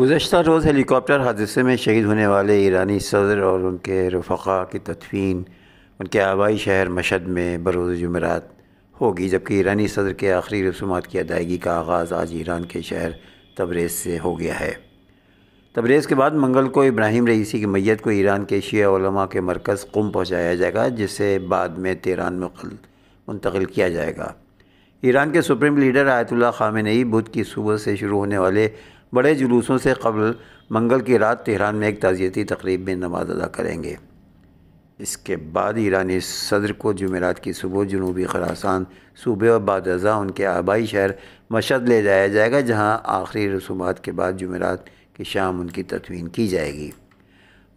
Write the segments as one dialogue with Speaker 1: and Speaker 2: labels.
Speaker 1: गुज्त रोज़ helicopter हादसे में शहीद होने वाले ईरानी सदर और उनके रफ़ा की तदफीन उनके आबाई शहर मशद में बरोज़ जमेरात होगी जबकि ईरानी सदर के आखिरी रसूमा की अदायगी का आगाज़ आज ईरान के शहर तबरेज़ से हो गया है तबरेज़ के बाद मंगल को इब्राहिम रईसी की मैत को ईरान के शेमा के मरकज़ कुम पहुँचाया जाएगा जिसे बाद में तेरान में मुंतकिल किया जाएगा ईरान के सुप्रीम लीडर आयतुल्ला खामिन बुध की सुबह से शुरू होने वाले बड़े जुलूसों से कबल मंगल की रात तेहरान में एक ताज़ियती तकरीब में नमाज अदा करेंगे इसके बाद ईरानी सदर को जमेरात की सुबह जनूबी खरासान सूबे और बाद उनके आबाई शहर मशद ले जाया जाएगा जहाँ आखिरी रसूमात के बाद जमेरात की शाम उनकी तदवीन की जाएगी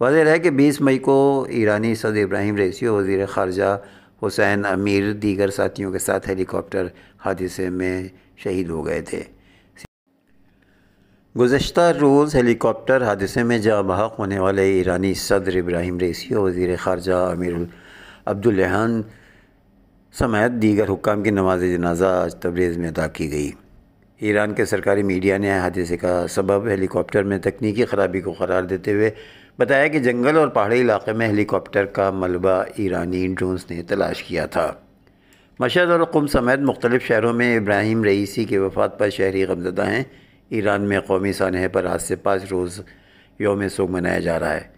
Speaker 1: वाजह है कि बीस मई को ईरानी सद इब्राहिम रेसी और वज़ी ख़ारजा हुसैन अमीर दीगर साथियों के साथ हेलीकॉप्टर हादसे में शहीद हो गए थे गुज्त रोज़ हेलीकॉप्टर हादसे में जा बहक होने वाले ईरानी सदर इब्राहिम रेसी और वज़ी ख़ारजा अमीर अब्दुल्लहान समेत दीगर हुकाम की नमाज जनाजा आज तब्रेज़ में अदा की गई ईरान के सरकारी मीडिया ने हादसे का सबब हेलीकॉप्टर में तकनीकी ख़राबी को करार देते हुए बताया कि जंगल और पहाड़ी इलाके में हेलीकॉप्टर का मलबा ईरानी ड्रोन्स ने तलाश किया था मशद और कुम समेत मुख्तलिफ़ शहरों में इब्राहिम रईसी की वफात पर शहरी गमजदा हैं ईरान में कौमी सानह पर आज से पाँच रोज़ योम सोग मनाया जा रहा है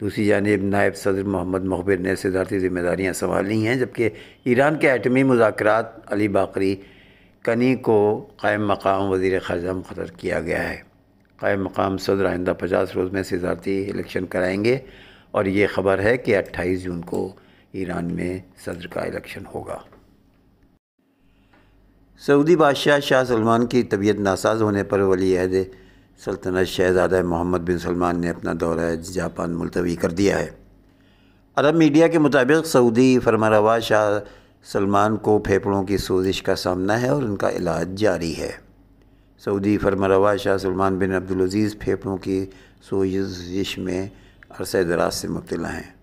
Speaker 1: दूसरी जानब नायब सदर मोहम्मद महबिर ने सदारती जिम्मेदारियाँ संभाल ली हैं जबकि ईरान के एटमी मुजाकर अली बाकरी कनी को कायम मकाम वज़ी ख़ारजा मुखर किया गया है कायम मकाम सदर आइंदा पचास रोज़ में सदारती इलेक्शन कराएंगे और ये ख़बर है कि अट्ठाईस जून को ईरान में सदर का इलेक्शन होगा सऊदी बादशाह शाह सलमान की तबीयत नासाज होने पर वली अहद सल्तनत शहजादा मोहम्मद बिन सलमान ने अपना दौरा जापान मुलतवी कर दिया है अरब मीडिया के मुताबिक सऊदी फरमारवा शाह सलमान को फेफड़ों की सोजिश का सामना है और उनका इलाज जारी है सऊदी फरमारवा शाह सलमान बिन अब्दुलज़ीज़ फेफड़ों की सोजिश में अरसे दराज से मुबतला हैं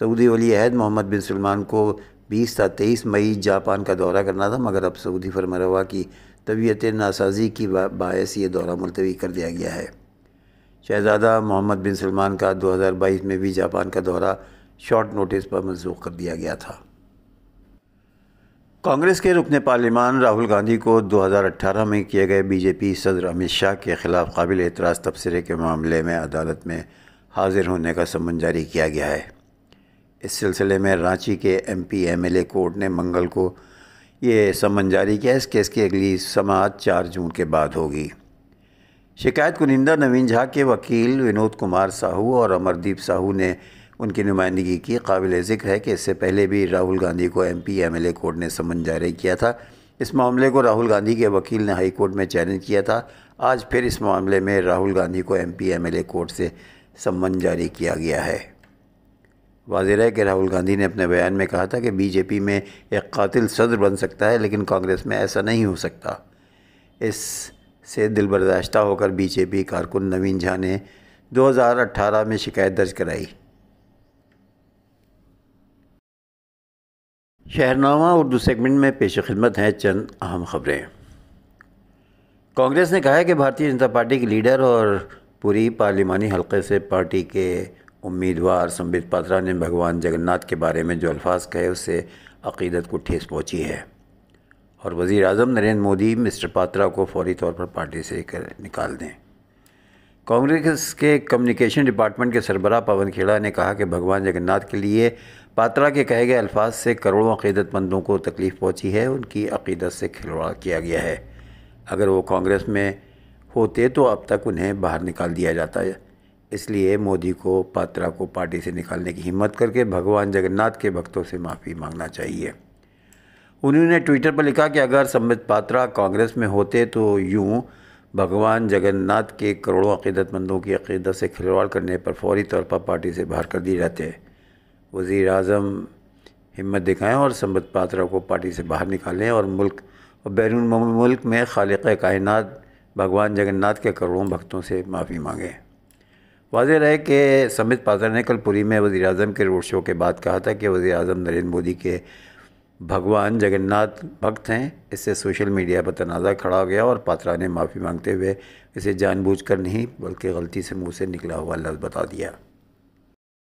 Speaker 1: सऊदी वली अहद मोहम्मद बिन सलमान को बीस था तेईस मई जापान का दौरा करना था मगर अब सऊदी फरमरवा की तबीयत नासाजी की बायस ये दौरा मुलतवी कर दिया गया है शहजादा मोहम्मद बिन सलमान का 2022 में भी जापान का दौरा शॉर्ट नोटिस पर मनसूख कर दिया गया था कांग्रेस के रुकन पार्लिमान राहुल गांधी को 2018 में किए गए बीजेपी सदर अमित शाह के खिलाफ काबिल एतराज़ तबसरे के मामले में अदालत में हाजिर होने का समन जारी किया गया है इस सिलसिले में रांची के M P M L A court ने मंगल को ये समन जारी किया इस केस की अगली समाज चार जून के बाद होगी शिकायत कुनिंदा नवीन झा के वकील विनोद कुमार साहू और अमरदीप साहू ने उनकी नुमाइंदगी की काबिल ज़िक्र है कि इससे पहले भी राहुल गांधी को M P M L A court summon समन जारी किया था इस मामले को राहुल गांधी के वकील ने हाई कोर्ट में चैलेंज किया था आज फिर इस मामले में राहुल गांधी को M P M L A court से समन जारी किया गया है वाजिर है कि राहुल गांधी ने अपने बयान में कहा था कि बीजेपी में एक कातिल सदर बन सकता है लेकिन कांग्रेस में ऐसा नहीं हो सकता इससे दिल बर्दाश्त होकर बीजेपी कारकुन नवीन झा ने 2018 में शिकायत दर्ज कराई शहरनामा उर्दू सेगमेंट में पेश खिदमत हैं चंद अहम खबरें कांग्रेस ने कहा है कि भारतीय जनता पार्टी के लीडर और पूरी पार्लिमानी हलके से पार्टी के उम्मीदवार संबित पात्रा ने भगवान जगन्नाथ के बारे में जो अल्फाज कहे उससे अकीदत को ठेस पहुंची है और वज़ी अजम नरेंद्र मोदी मिस्टर पात्रा को फौरी तौर पर पार्टी से कर, निकाल दें कांग्रेस के कम्युनिकेशन डिपार्टमेंट के सरबरा पवन खेड़ा ने कहा कि भगवान जगन्नाथ के लिए पात्रा के कहे गए अल्फाज से करोड़ों अकीदतमंदों को तकलीफ़ पहुंची है उनकी अकीदत से खिलवाड़ किया गया है अगर वो कांग्रेस में होते तो अब तक उन्हें बाहर निकाल दिया जाता है इसलिए मोदी को पात्रा को पार्टी से निकालने की हिम्मत करके भगवान जगन्नाथ के भक्तों से माफ़ी मांगना चाहिए उन्होंने ट्विटर पर लिखा कि अगर संबित पात्रा कांग्रेस में होते तो यूँ भगवान जगन्नाथ के करोड़ों अकीदतमंदों की अकीदत से खिलवाड़ करने पर फौरी तौर पर पार्टी से बाहर कर दिए जाते वज़ी अजम हिम्मत दिखाएं और संबित पात्रा को पार्टी से बाहर निकालें और मुल्क और बैरून मुल्क में खालिक कायनत भगवान जगन्नाथ के करोड़ों भक्तों से माफ़ी मांगें वाजह रहे कि समित पात्रा ने कल पुरी में वज़ी अजम के रोड शो के बाद कहा था कि वज़ी अजम नरेंद्र मोदी के भगवान जगन्नाथ भक्त हैं इससे सोशल मीडिया पर तनाज़ा खड़ा हो गया और पात्रा ने माफ़ी मांगते हुए इसे जानबूझकर नहीं बल्कि गलती से मुंह से निकला हुआ लफ्ज़ बता दिया